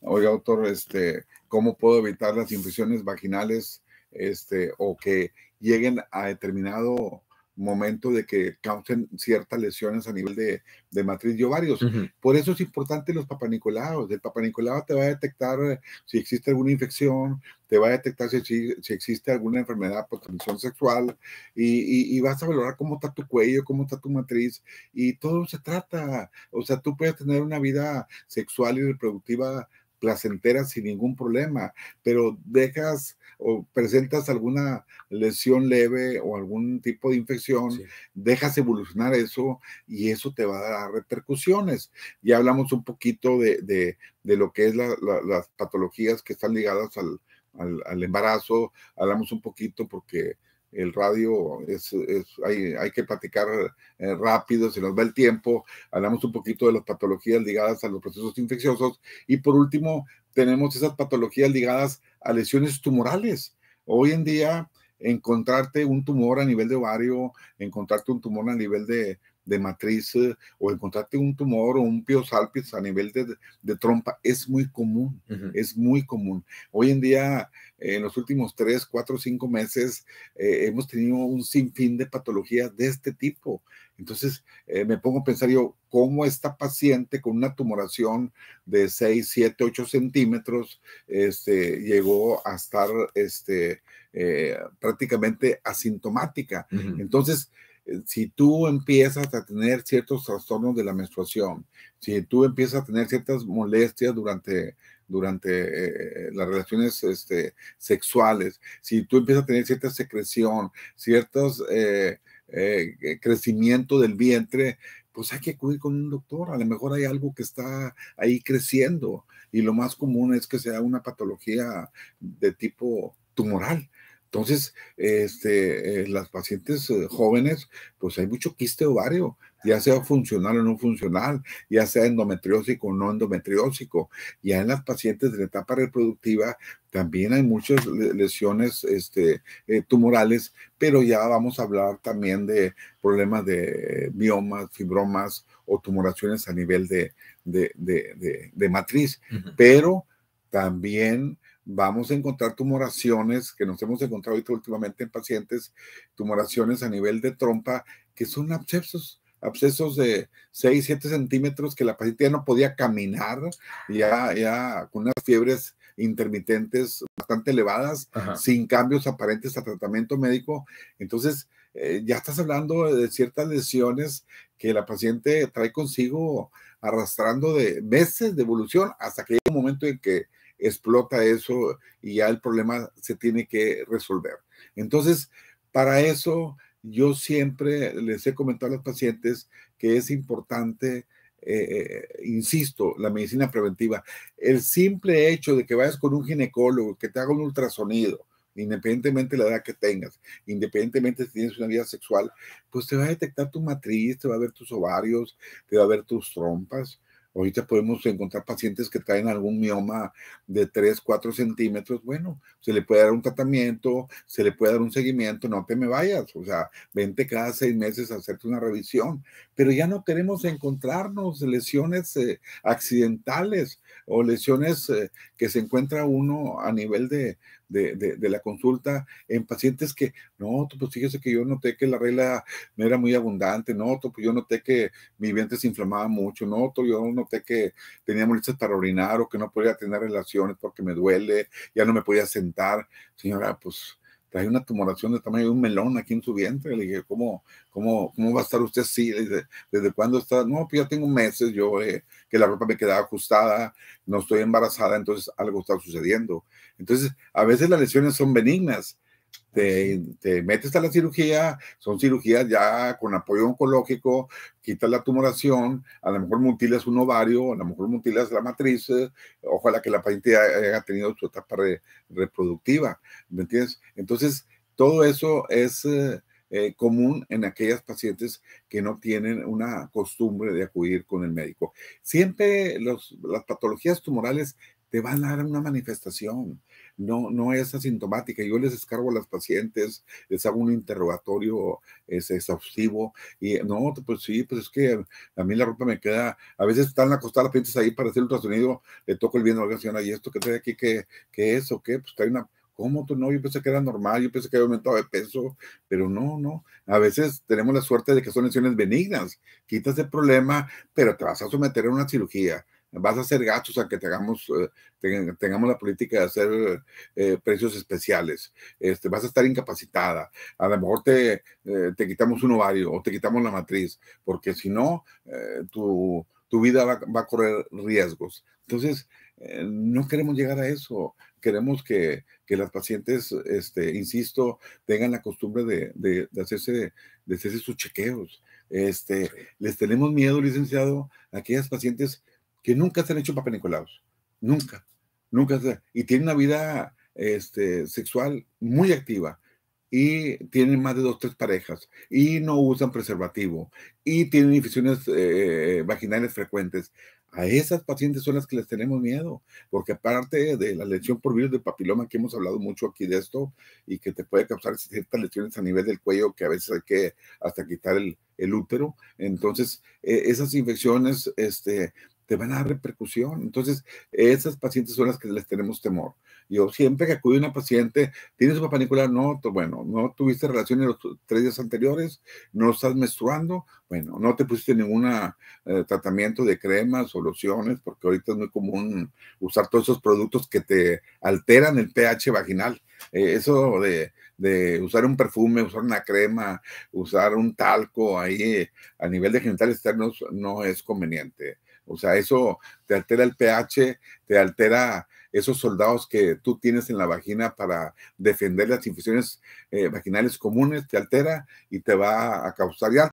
Oiga, autor, este, ¿cómo puedo evitar las infecciones vaginales este, o que lleguen a determinado momento de que causen ciertas lesiones a nivel de, matriz y ovarios. Por eso es importante los papanicolados, El papanicolado te va a detectar eh, si existe alguna infección, te va a detectar si, existe alguna enfermedad por transmisión sexual y, y, vas a valorar cómo está tu cuello, cómo está tu matriz y todo se trata. O sea, tú puedes tener una vida sexual y reproductiva placentera sin ningún problema, pero dejas o presentas alguna lesión leve o algún tipo de infección, dejas evolucionar eso y eso te va a dar repercusiones. Ya hablamos un poquito de, de, lo que es las patologías que están ligadas al, al, embarazo, hablamos un poquito porque el radio es, es hay, hay, que platicar eh, rápido, se nos va el tiempo, hablamos un poquito de las patologías ligadas a los procesos infecciosos y por último tenemos esas patologías ligadas a lesiones tumorales. Hoy en día encontrarte un tumor a nivel de ovario, encontrarte un tumor a nivel de, de matriz eh, o encontrarte un tumor o un piosalpis a nivel de, de, trompa es muy común, es muy común. Hoy en día, eh, en los últimos tres, cuatro, cinco meses, eh, hemos tenido un sinfín de patologías de este tipo. Entonces, me pongo a pensar yo, ¿cómo esta paciente con una tumoración de 6, 7, 8 centímetros este, llegó a estar este, prácticamente asintomática? Entonces, eh, si tú empiezas a tener ciertos trastornos de la menstruación, si tú empiezas a tener ciertas molestias durante, durante eh, eh, las relaciones este, sexuales, si tú empiezas a tener cierta secreción, ciertos crecimiento del vientre, pues hay que acudir con un doctor. A lo mejor hay algo que está ahí creciendo y lo más común es que sea una patología de tipo tumoral. Entonces, este, eh, las pacientes eh, jóvenes, pues hay mucho quiste ovario, ya sea funcional o no funcional, ya sea endometriósico o no endometriósico. Ya en las pacientes de la etapa reproductiva también hay muchas lesiones este, eh, tumorales, pero ya vamos a hablar también de problemas de biomas, fibromas o tumoraciones a nivel de, de, matriz. Pero también vamos a encontrar tumoraciones que nos hemos encontrado últimamente en pacientes, tumoraciones a nivel de trompa, que son abscesos, abscesos de 6, 7 centímetros que la paciente ya no podía caminar, ya, ya con unas fiebres intermitentes bastante elevadas, sin cambios aparentes a tratamiento médico. Entonces, eh, ya estás hablando de ciertas lesiones que la paciente trae consigo arrastrando de meses de evolución hasta que llega un momento en que explota eso y ya el problema se tiene que resolver. Entonces, para eso yo siempre les he comentado a los pacientes que es importante, eh, eh, insisto, la medicina preventiva. El simple hecho de que vayas con un ginecólogo, que te haga un ultrasonido, independientemente de la edad que tengas, independientemente si tienes una vida sexual, pues te va a detectar tu matriz, te va a ver tus ovarios, te va a ver tus trompas, Ahorita podemos encontrar pacientes que traen algún mioma de 3, 4 centímetros. Bueno, se le puede dar un tratamiento, se le puede dar un seguimiento, no te me vayas. O sea, vente cada seis meses a hacerte una revisión. Pero ya no queremos encontrarnos lesiones eh, accidentales o lesiones eh, que se encuentra uno a nivel de, de, de, de, la consulta en pacientes que, no, pues fíjese que yo noté que la regla no era muy abundante, no, pues yo noté que mi vientre se inflamaba mucho, no, yo noté que tenía molestias para orinar o que no podía tener relaciones porque me duele, ya no me podía sentar. Señora, pues trae una tumoración de tamaño de un melón aquí en su vientre. Le dije, ¿cómo, cómo, cómo va a estar usted así? Le dije, ¿desde cuándo está? No, pues ya tengo meses yo eh, que la ropa me quedaba ajustada, no estoy embarazada, entonces algo está sucediendo. Entonces, a veces las lesiones son benignas, te, metes a la cirugía, son cirugías ya con apoyo oncológico, quitas la tumoración, a lo mejor mutilas un ovario, a lo mejor mutilas la matriz, eh, ojalá que la paciente haya tenido su etapa reproductiva, ¿me entiendes? Entonces, todo eso es... Eh, eh, común en aquellas pacientes que no tienen una costumbre de acudir con el médico. Siempre las patologías tumorales te van a dar una manifestación. No, no es asintomática. Yo les descargo a las pacientes, les hago un interrogatorio es, exhaustivo y eh, no, pues sí, pues es que a mí la ropa me queda, a veces están acostadas las pacientes ahí para hacer ultrasonido, le toco el bien la señora, ¿y esto que trae aquí? ¿Qué, qué es o qué? Pues trae una, ¿cómo tú no? Yo pensé que era normal, yo pensé que había aumentado de peso, pero no, no. A veces tenemos la suerte de que son lesiones benignas, quitas el problema, pero te vas a someter a una cirugía vas a hacer gastos a que tengamos, eh, tengamos la política de hacer eh, precios especiales, este, vas a estar incapacitada, a lo mejor te, eh, te, quitamos un ovario o te quitamos la matriz, porque si no, tu, tu, vida va, a correr riesgos. Entonces, no queremos llegar a eso. Queremos que, las pacientes, este, insisto, tengan la costumbre de, hacerse, de hacerse sus chequeos. Este, les tenemos miedo, licenciado, a aquellas pacientes que nunca se han hecho papel Nunca. Nunca Y tienen una vida este, sexual muy activa. Y tienen más de dos, tres parejas. Y no usan preservativo. Y tienen infecciones eh, eh, vaginales frecuentes. A esas pacientes son las que les tenemos miedo, porque aparte de la lesión por virus de papiloma, que hemos hablado mucho aquí de esto, y que te puede causar ciertas lesiones a nivel del cuello, que a veces hay que hasta quitar el, útero, entonces eh, esas infecciones este, te van a dar repercusión. Entonces, esas pacientes son las que les tenemos temor. Yo siempre que acude una paciente, ¿tienes papá Nicolás? No, bueno, no tuviste relaciones los tres días anteriores, no estás menstruando, bueno, no te pusiste ningún eh, tratamiento de cremas o lociones, porque ahorita es muy común usar todos esos productos que te alteran el pH vaginal. Eh, eso de de usar un perfume, usar una crema, usar un talco ahí a nivel de genital externos no es conveniente. O sea, eso te altera el pH, te altera esos soldados que tú tienes en la vagina para defender las infecciones eh, vaginales comunes, te altera y te va a causar ya